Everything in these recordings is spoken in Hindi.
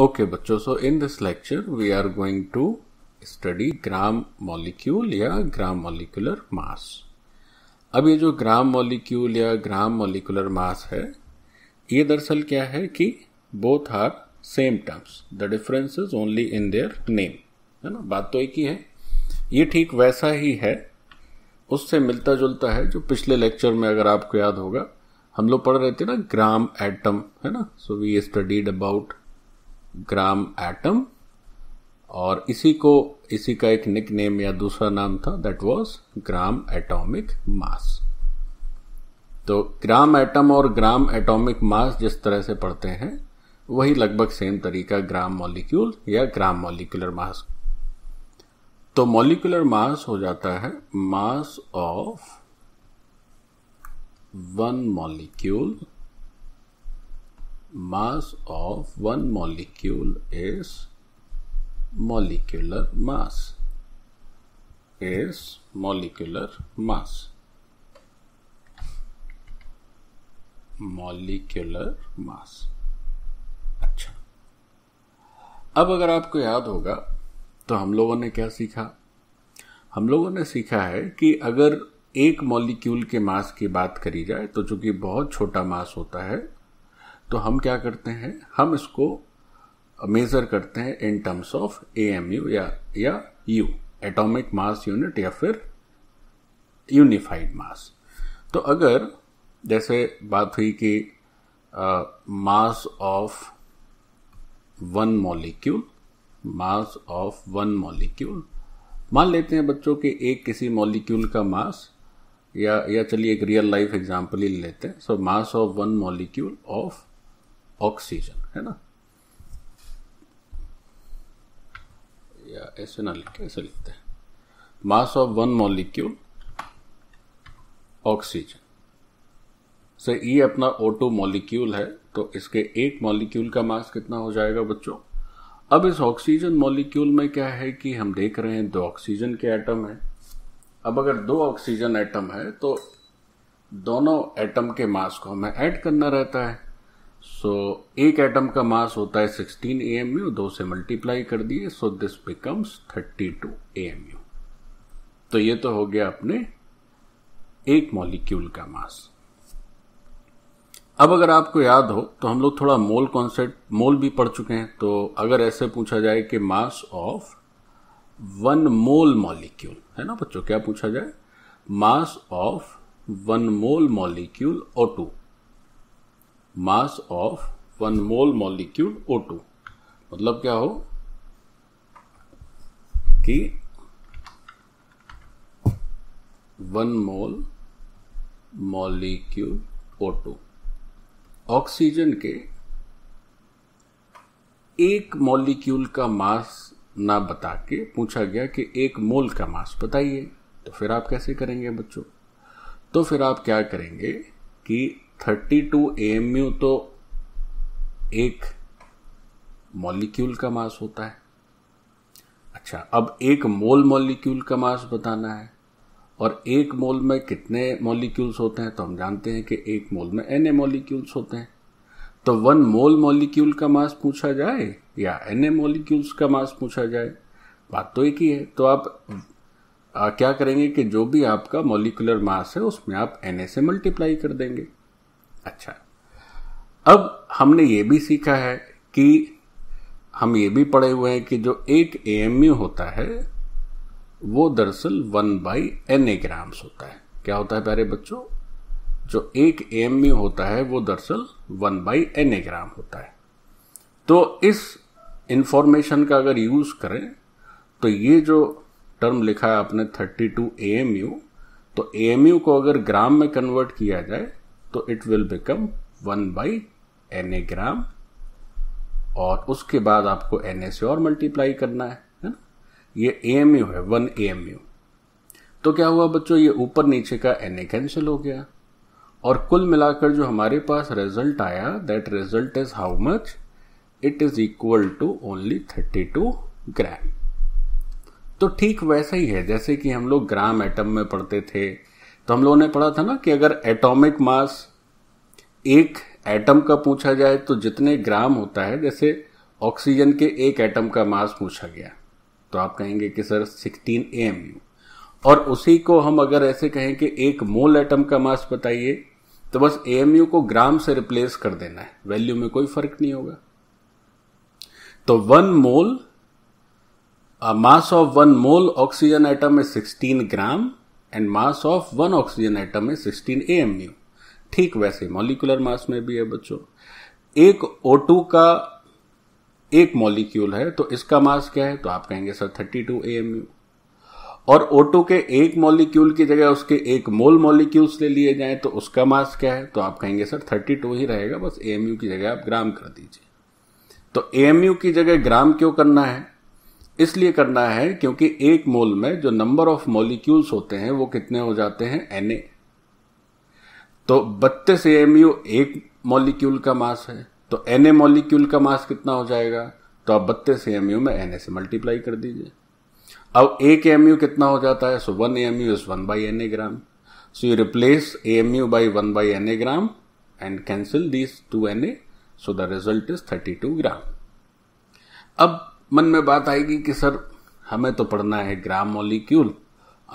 ओके बच्चों, so in this lecture we are going to study gram molecule या ग्राम molecular मास अब ये जो ग्राम मॉलिक्यूल या ग्राम मॉलिकुलर मास है ये दरअसल क्या है कि both are same terms the difference is only in their name है ना बात तो एक ही है ये ठीक वैसा ही है उससे मिलता जुलता है जो पिछले लेक्चर में अगर आपको याद होगा हम लोग पढ़ रहे थे ना ग्राम एटम है ना so we studied about gram atom और इसी को इसी का एक निक नेम या दूसरा नाम था that was gram atomic mass तो ग्राम एटम और ग्राम एटॉमिक मास जिस तरह से पढ़ते हैं वही लगभग सेम तरीका ग्राम मॉलिक्यूल या ग्राम मॉलिक्यूलर मास तो मॉलिक्यूलर मास हो जाता है mass of one molecule mass of one molecule is molecular mass is molecular mass molecular mass अच्छा अब अगर आपको याद होगा तो हम लोगों ने क्या सीखा हम लोगों ने सीखा है कि अगर एक मॉलिक्यूल के मास की बात करी जाए तो चूंकि बहुत छोटा मास होता है तो हम क्या करते हैं हम इसको मेज़र करते हैं in terms of A M U या यू एटॉमिक मास यूनिट या फिर यूनिफाइड मास तो अगर जैसे बात हुई कि mass of one molecule mass of one molecule मान लेते हैं बच्चों के एक किसी मॉलिक्यूल का मास या या चलिए एक रियल लाइफ एग्जांपल ही लेते हैं so mass of one molecule of oxygen है ना या ऐसे ना लिख ऐसे लिखते हैं mass of one molecule oxygen sir ये अपना ओटो मॉलिक्यूल है तो इसके एक मॉलिक्यूल का मास कितना हो जाएगा बच्चों अब इस ऑक्सीजन मॉलिक्यूल में क्या है कि हम देख रहे हैं दो ऑक्सीजन के एटम हैं अब अगर दो ऑक्सीजन एटम है तो दोनों एटम के मास को हमें ऐड करना रहता है सो so, एक एटम का मास होता है 16 ए एम यू दो से मल्टीप्लाई कर दिए so this becomes 32 A M U तो ये तो हो गया अपने एक मॉलिक्यूल का मास अब अगर आपको याद हो तो हम लोग थोड़ा मोल कॉन्सेप्ट मोल भी पढ़ चुके हैं तो अगर ऐसे पूछा जाए कि mass of one mole molecule है ना बच्चों क्या पूछा जाए mass of one mole molecule O two mass of one mole molecule O two मतलब क्या हो कि one mole molecule O two oxygen के एक मॉलिक्यूल का मास ना बता के पूछा गया कि एक मोल का मास बताइए तो फिर आप कैसे करेंगे बच्चों तो फिर आप क्या करेंगे कि थर्टी टू एम यू तो एक मॉलिक्यूल का मास होता है अच्छा अब एक मोल मॉलिक्यूल का मास बताना है और एक मोल में कितने मॉलिक्यूल्स होते हैं तो हम जानते हैं कि एक मोल में एन ए मॉलिक्यूल्स होते हैं तो वन मोल मॉलिक्यूल का मास पूछा जाए या एन ए मॉलिक्यूल्स का मास पूछा जाए बात तो एक ही है तो आप आ, क्या करेंगे कि जो भी आपका मॉलिकुलर मास है उसमें आप एन ए से मल्टीप्लाई कर देंगे अच्छा अब हमने ये भी सीखा है कि हम ये भी पढ़े हुए हैं कि जो एक ए होता है वो दरअसल one by N A grams होता है क्या होता है प्यारे बच्चों जो एक ए होता है वो दरअसल one by N A gram होता है तो इस इंफॉर्मेशन का अगर यूज करें तो ये जो टर्म लिखा है आपने थर्टी टू ए तो एएमयू को अगर ग्राम में कन्वर्ट किया जाए तो it will become one by N A gram और उसके बाद आपको एन ए से और मल्टीप्लाई करना है है ना ये ए एम यू है वन ए एम यू तो क्या हुआ बच्चों ये ऊपर नीचे का एन ए कैंसिल हो गया और कुल मिलाकर जो हमारे पास रिजल्ट आया that result is how much it is equal to only thirty two gram तो ठीक वैसा ही है जैसे कि हम लोग ग्राम एटम में पढ़ते थे तो हम लोगों ने पढ़ा था ना कि अगर एटॉमिक मास एक एटम का पूछा जाए तो जितने ग्राम होता है जैसे ऑक्सीजन के एक एटम का मास पूछा गया तो आप कहेंगे कि सर 16 एम और उसी को हम अगर ऐसे कहें कि एक मोल एटम का मास बताइए तो बस एएमयू को ग्राम से रिप्लेस कर देना है वैल्यू में कोई फर्क नहीं होगा तो one mole mass of one mole oxygen atom is 16 gram and mass of one oxygen atom है ए एम यू ठीक वैसे मॉलिकुलर मास में भी है बच्चों एक टू का एक मॉलिक्यूल है तो इसका मास क्या है तो आप कहेंगे sir thirty two A M और टू के एक मॉलिक्यूल की जगह उसके एक मोल मॉलिक्यूल्स ले लिए जाए तो उसका मास क्या है तो आप कहेंगे सर थर्टी टू ही रहेगा बस एम की जगह आप ग्राम कर दीजिए तो एम की जगह ग्राम क्यों करना है इसलिए करना है क्योंकि एक मोल में जो नंबर ऑफ मॉलिक्यूल्स होते हैं वो कितने हो जाते हैं एन तो बत्तीस ए एक मॉलिक्यूल का मास है तो एन मॉलिक्यूल का मास कितना हो जाएगा तो आप बत्तीस ए में एन से मल्टीप्लाई कर दीजिए अब एक एम यू कितना हो जाता है so one M U is one by N A gram so you replace A M U by one by N A gram and cancel these two N A so the result is thirty two gram अब मन में बात आएगी कि सर हमें तो पढ़ना है ग्राम मोलिक्यूल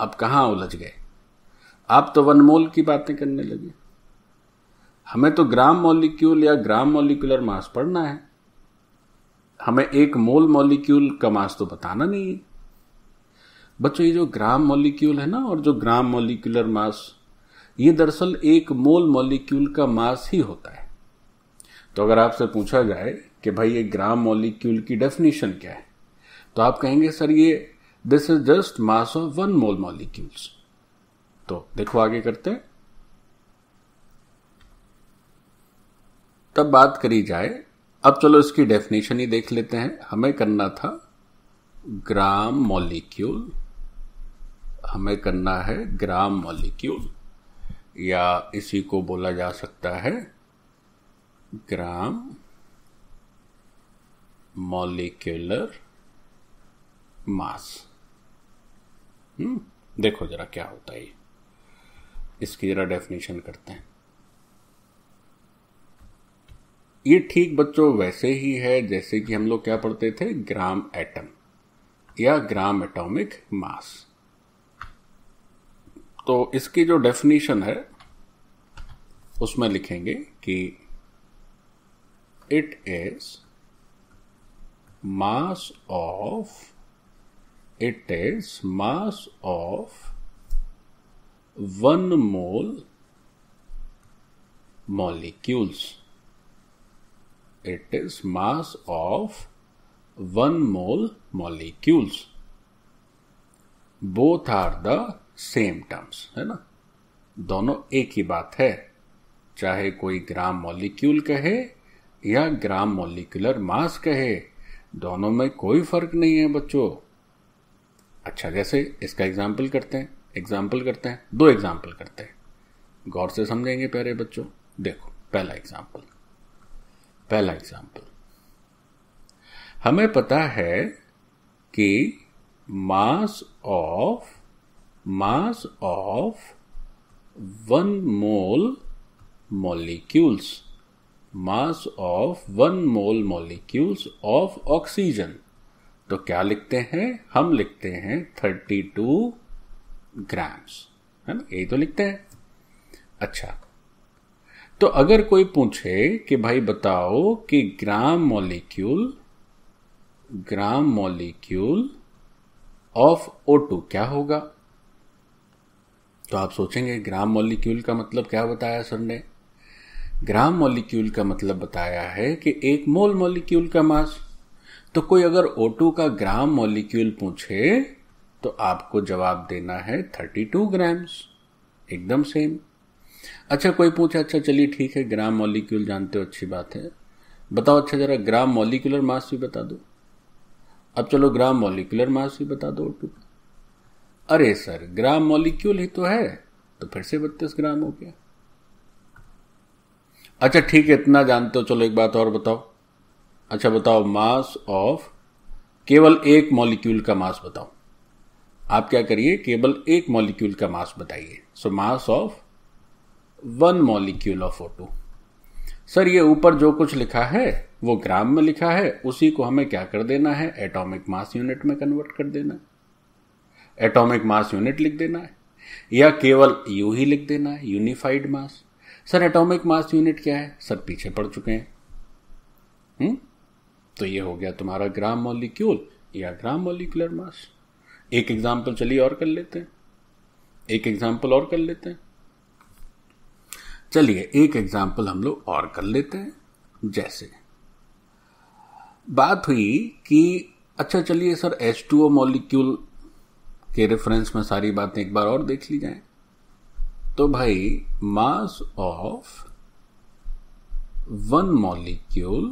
आप कहाँ उलझ गए आप तो वनमोल की बातें करने लगे हमें तो ग्राम मॉलिक्यूल या ग्राम मॉलिक्यूलर मास पढ़ना है हमें एक मोल मॉलिक्यूल का मास तो बताना नहीं है बच्चों ये जो ग्राम मॉलिक्यूल है ना और जो ग्राम मॉलिक्यूलर मास ये दरअसल एक मोल मॉलिक्यूल का मास ही होता है तो अगर आपसे पूछा जाए कि भाई ये ग्राम मॉलिक्यूल की डेफिनेशन क्या है तो आप कहेंगे सर ये this is just mass of one mole molecules तो देखो आगे करते हैं तब बात करी जाए अब चलो इसकी डेफिनेशन ही देख लेते हैं हमें करना था ग्राम मॉलिक्यूल हमें करना है ग्राम मॉलिक्यूल या इसी को बोला जा सकता है ग्राम मॉलिक्यूलर मास हम्म देखो जरा क्या होता है इसकी जरा डेफिनेशन करते हैं ये ठीक बच्चों वैसे ही है जैसे कि हम लोग क्या पढ़ते थे ग्राम एटम या ग्राम एटॉमिक मास तो इसकी जो डेफिनेशन है उसमें लिखेंगे कि it is mass of it is mass of 1 mole molecules it is mass of 1 mole molecules both are the same terms है ना दोनों एक ही बात है चाहे कोई ग्राम मॉलिक्यूल कहे या ग्राम मॉलिक्यूलर मास कहे दोनों में कोई फर्क नहीं है बच्चों अच्छा जैसे इसका एग्जाम्पल करते हैं एग्जाम्पल करते हैं दो एग्जाम्पल करते हैं गौर से समझेंगे प्यारे बच्चों देखो पहला एग्जाम्पल पहला एग्जाम्पल हमें पता है कि mass of mass of one mole molecules mass of one mole molecules of oxygen तो क्या लिखते हैं हम लिखते हैं थर्टी टू ग्राम्स है ना यही तो लिखते हैं अच्छा तो अगर कोई पूछे कि भाई बताओ कि gram molecule gram molecule of O two क्या होगा तो आप सोचेंगे ग्राम मॉलिक्यूल का मतलब क्या बताया सर ने ग्राम मॉलिक्यूल का मतलब बताया है कि एक मोल मॉलिक्यूल का मास तो कोई अगर O2 का ग्राम मॉलिक्यूल पूछे तो आपको जवाब देना है 32 ग्राम्स एकदम सेम अच्छा कोई पूछे अच्छा चलिए ठीक है ग्राम मॉलिक्यूल जानते हो अच्छी बात है बताओ अच्छा जरा ग्राम मॉलिक्यूलर मास भी बता दो अब चलो ग्राम मॉलिक्यूलर मास भी बता दो O2 का अरे सर ग्राम मॉलिक्यूल ही तो है तो फिर से बत्तीस ग्राम हो गया अच्छा ठीक है इतना जानते हो चलो एक बात और बताओ अच्छा बताओ मास ऑफ केवल एक मॉलिक्यूल का मास बताओ आप क्या करिए केवल एक मॉलिक्यूल का मास बताइए so mass of one molecule of O sir ये ऊपर जो कुछ लिखा है वो ग्राम में लिखा है उसी को हमें क्या कर देना है एटॉमिक मास यूनिट में कन्वर्ट कर देना एटॉमिक मास यूनिट लिख देना है या केवल यू ही लिख देना है unified mass sir atomic mass unit क्या है सर पीछे पड़ चुके हैं हुँ? हम्म? तो ये हो गया तुम्हारा ग्राम मॉलिक्यूल या ग्राम मॉलिक्यूलर मास एक एग्जाम्पल चलिए और कर लेते हैं एक एग्जाम्पल और कर लेते हैं चलिए एक एग्जाम्पल हम लोग और कर लेते हैं जैसे बात हुई कि अच्छा चलिए sir H two O molecule के रेफरेंस में सारी बातें एक बार और देख ली जाए तो भाई मास ऑफ वन मॉलिक्यूल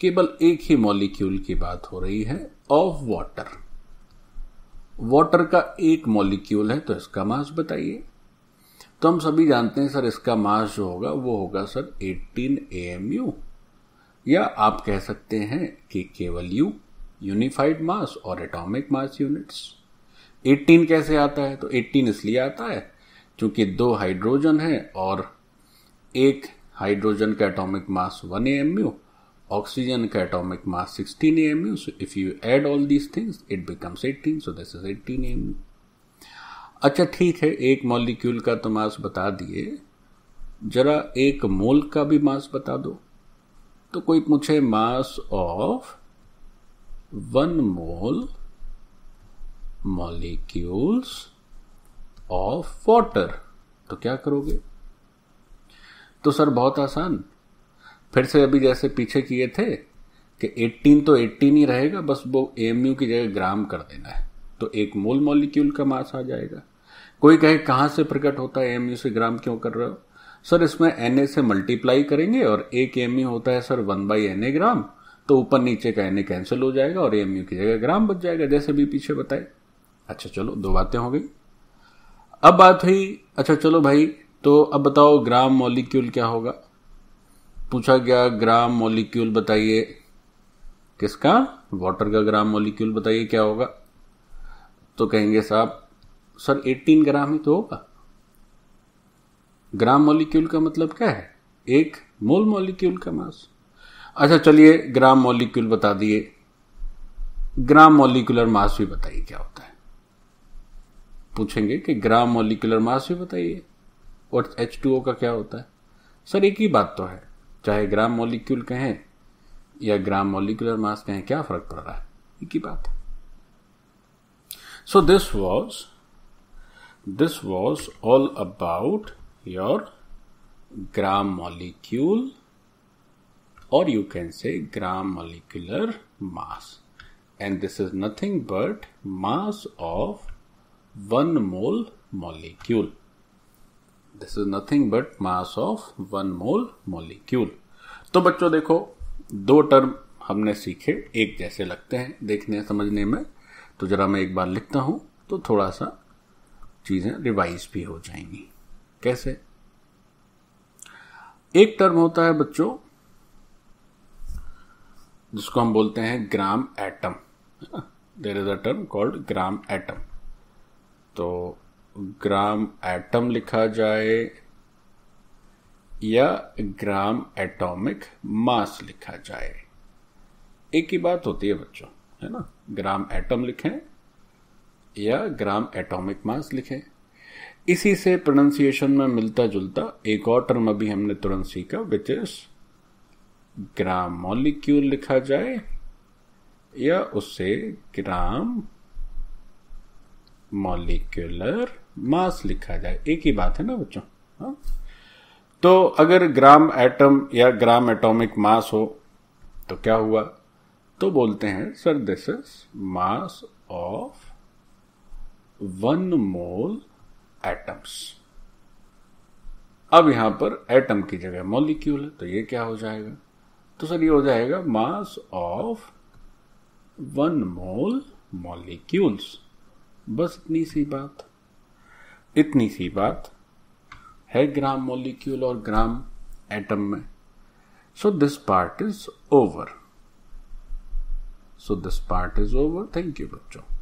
केवल एक ही मॉलिक्यूल की बात हो रही है ऑफ वाटर वाटर का एक मॉलिक्यूल है तो इसका मास बताइए तो हम सभी जानते हैं सर इसका मास जो होगा वो होगा सर 18 एएमयू या आप कह सकते हैं कि केवल यू यूनिफाइड मास और एटॉमिक मास यूनिट्स 18 कैसे आता है तो 18 इसलिए आता है क्योंकि दो हाइड्रोजन है और एक हाइड्रोजन का atomic mass atomic mass sixteen A M U so if you add all these things it becomes eighteen so this is eighteen M U अच्छा ठीक है एक मॉलिक्यूल का तो मास बता दिए जरा एक मोल का भी मास बता दो तो कोई पूछे mass of one mole molecules of water तो क्या करोगे तो सर बहुत आसान फिर से अभी जैसे पीछे किए थे कि 18 तो 18 ही रहेगा बस वो एम की जगह ग्राम कर देना है तो एक मोल मॉलिक्यूल का मास आ जाएगा कोई कहे कहां से प्रकट होता है एमयू से ग्राम क्यों कर रहे हो सर इसमें एन से मल्टीप्लाई करेंगे और एक एम होता है sir one by N gram तो ऊपर नीचे का एन कैंसिल हो जाएगा और एमयू की जगह ग्राम बच जाएगा जैसे भी पीछे बताए अच्छा चलो दो बातें हो गई अब बात हुई अच्छा चलो भाई तो अब बताओ ग्राम मॉलिक्यूल क्या होगा पूछा गया ग्राम मॉलिक्यूल बताइए किसका वाटर का ग्राम मॉलिक्यूल बताइए क्या होगा तो कहेंगे साहब सर 18 ग्राम ही तो होगा ग्राम मॉलिक्यूल का मतलब क्या है एक मोल मॉलिक्यूल का मास अच्छा चलिए ग्राम मॉलिक्यूल बता दिए ग्राम मॉलिक्यूलर मास भी बताइए क्या होता है पूछेंगे कि ग्राम मोलिकुलर मास भी बताइए और एच टू ओ का क्या होता है सर एक ही बात तो है चाहे ग्राम मोलिक्यूल कहें या ग्राम मोलिकुलर मास कहें क्या फर्क पड़ रहा है एक ही बात है so this was this was all about your gram molecule और you can say gram molecular mass and this is nothing but mass of one mole molecule this is nothing but mass of one mole molecule तो बच्चों देखो दो टर्म हमने सीखे एक जैसे लगते हैं देखने समझने में तो जरा मैं एक बार लिखता हूं तो थोड़ा सा चीजें रिवाइज भी हो जाएंगी कैसे एक टर्म होता है बच्चों जिसको हम बोलते हैं gram atom there is a term called gram atom तो ग्राम एटम लिखा जाए या ग्राम एटॉमिक मास लिखा जाए एक ही बात होती है बच्चों है ना ग्राम एटम लिखें या ग्राम एटॉमिक मास लिखें इसी से प्रोनाउंसिएशन में मिलता जुलता एक और टर्म अभी हमने तुरंत सीखा विच इज ग्राम मॉलिक्यूल लिखा जाए या उससे ग्राम मॉलिक्यूलर मास लिखा जाए एक ही बात है ना बच्चों हाँ? तो अगर ग्राम एटम या ग्राम एटॉमिक मास हो तो क्या हुआ तो बोलते हैं sir this is mass of one mole atoms अब यहां पर एटम की जगह मॉलिक्यूल है तो ये क्या हो जाएगा तो सर ये हो जाएगा mass of one mole molecules बस इतनी सी बात इतनी सी बात है ग्राम मॉलिक्यूल और ग्राम एटम में so this part is over so this part is over thank you बच्चों